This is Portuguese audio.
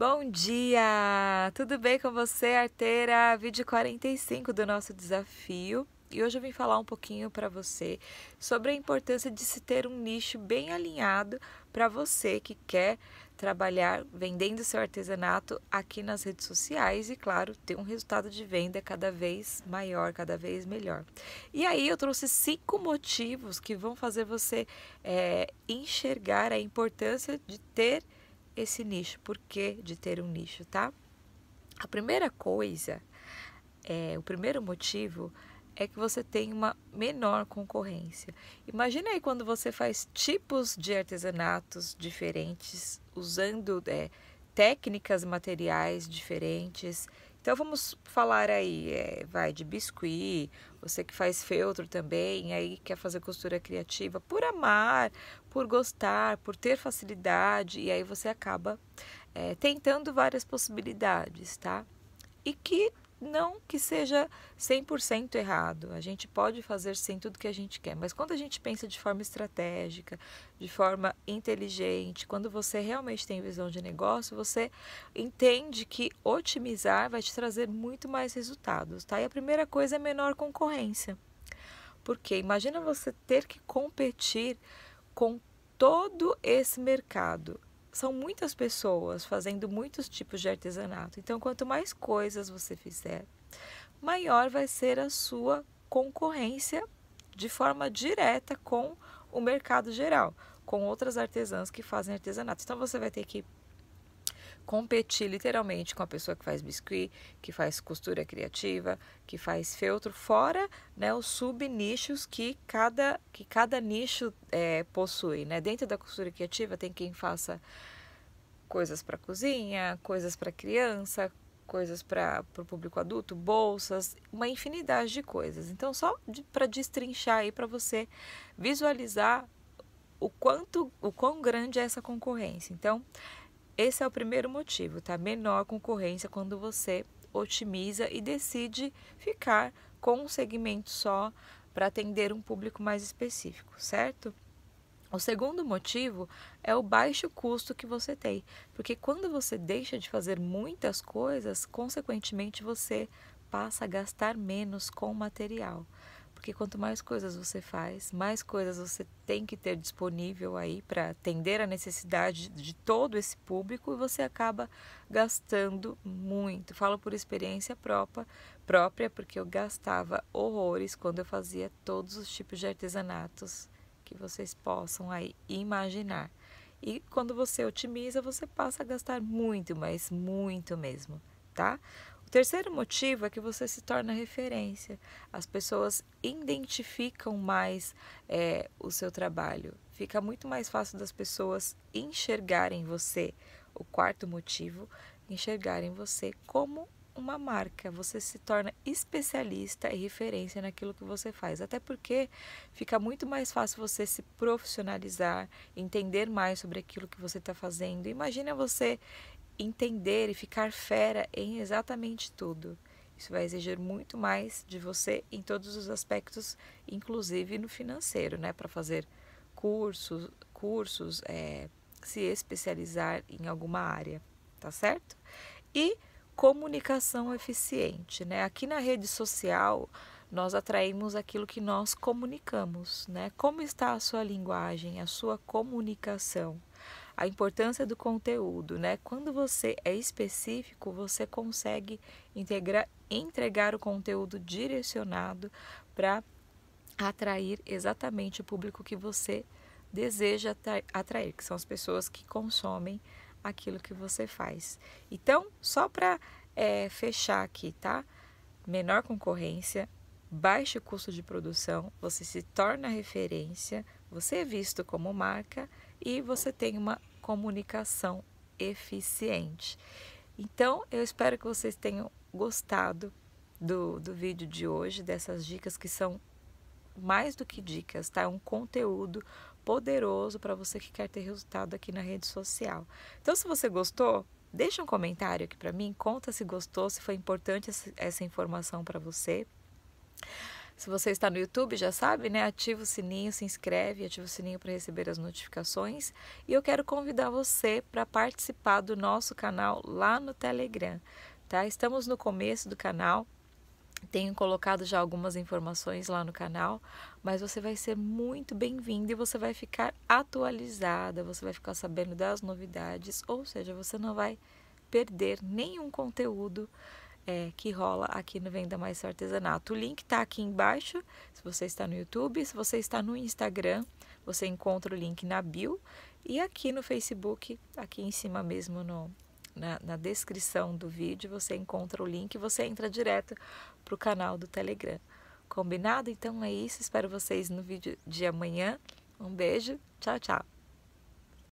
Bom dia! Tudo bem com você, arteira? Vídeo 45 do nosso desafio. E hoje eu vim falar um pouquinho para você sobre a importância de se ter um nicho bem alinhado para você que quer trabalhar vendendo seu artesanato aqui nas redes sociais e, claro, ter um resultado de venda cada vez maior, cada vez melhor. E aí eu trouxe cinco motivos que vão fazer você é, enxergar a importância de ter esse nicho, por que de ter um nicho, tá? A primeira coisa, é, o primeiro motivo é que você tem uma menor concorrência. Imagina aí quando você faz tipos de artesanatos diferentes, usando é, técnicas materiais diferentes, então vamos falar aí, é, vai de biscuit, você que faz feltro também, aí quer fazer costura criativa por amar, por gostar, por ter facilidade, e aí você acaba é, tentando várias possibilidades, tá? E que não que seja 100% errado. A gente pode fazer sim tudo que a gente quer, mas quando a gente pensa de forma estratégica, de forma inteligente, quando você realmente tem visão de negócio, você entende que otimizar vai te trazer muito mais resultados, tá? E a primeira coisa é menor concorrência. Porque imagina você ter que competir com todo esse mercado são muitas pessoas fazendo muitos tipos de artesanato. Então, quanto mais coisas você fizer, maior vai ser a sua concorrência de forma direta com o mercado geral, com outras artesãs que fazem artesanato. Então, você vai ter que competir literalmente com a pessoa que faz biscuit, que faz costura criativa, que faz feltro, fora né, os nichos que cada, que cada nicho é, possui. Né? Dentro da costura criativa tem quem faça coisas para cozinha, coisas para criança, coisas para o público adulto, bolsas, uma infinidade de coisas. Então, só para destrinchar aí, para você visualizar o quanto, o quão grande é essa concorrência. Então, esse é o primeiro motivo, tá? Menor concorrência quando você otimiza e decide ficar com um segmento só para atender um público mais específico, certo? O segundo motivo é o baixo custo que você tem, porque quando você deixa de fazer muitas coisas, consequentemente você passa a gastar menos com material. Porque quanto mais coisas você faz, mais coisas você tem que ter disponível aí para atender a necessidade de todo esse público e você acaba gastando muito. Falo por experiência própria, própria porque eu gastava horrores quando eu fazia todos os tipos de artesanatos que vocês possam aí imaginar. E quando você otimiza, você passa a gastar muito, mas muito mesmo, tá? O terceiro motivo é que você se torna referência. As pessoas identificam mais é, o seu trabalho. Fica muito mais fácil das pessoas enxergarem você. O quarto motivo, enxergarem você como uma marca, você se torna especialista e referência naquilo que você faz. Até porque fica muito mais fácil você se profissionalizar, entender mais sobre aquilo que você está fazendo. Imagina você entender e ficar fera em exatamente tudo. Isso vai exigir muito mais de você em todos os aspectos, inclusive no financeiro, né? Para fazer cursos, cursos, é, se especializar em alguma área, tá certo? E comunicação eficiente, né? Aqui na rede social nós atraímos aquilo que nós comunicamos, né? Como está a sua linguagem, a sua comunicação? a importância do conteúdo, né? Quando você é específico, você consegue integrar, entregar o conteúdo direcionado para atrair exatamente o público que você deseja atrair, que são as pessoas que consomem aquilo que você faz. Então, só para é, fechar aqui, tá? Menor concorrência, baixo custo de produção, você se torna referência, você é visto como marca e você tem uma comunicação eficiente. Então, eu espero que vocês tenham gostado do, do vídeo de hoje, dessas dicas que são mais do que dicas, tá? É um conteúdo poderoso para você que quer ter resultado aqui na rede social. Então, se você gostou, deixa um comentário aqui para mim, conta se gostou, se foi importante essa informação para você. Se você está no YouTube, já sabe, né? Ativa o sininho, se inscreve, ativa o sininho para receber as notificações. E eu quero convidar você para participar do nosso canal lá no Telegram, tá? Estamos no começo do canal. Tenho colocado já algumas informações lá no canal, mas você vai ser muito bem-vindo e você vai ficar atualizada, você vai ficar sabendo das novidades, ou seja, você não vai perder nenhum conteúdo é, que rola aqui no Venda Mais Seu Artesanato. O link está aqui embaixo, se você está no YouTube, se você está no Instagram, você encontra o link na bio e aqui no Facebook, aqui em cima mesmo no, na, na descrição do vídeo, você encontra o link e você entra direto para o canal do Telegram. Combinado? Então é isso, espero vocês no vídeo de amanhã. Um beijo, tchau, tchau!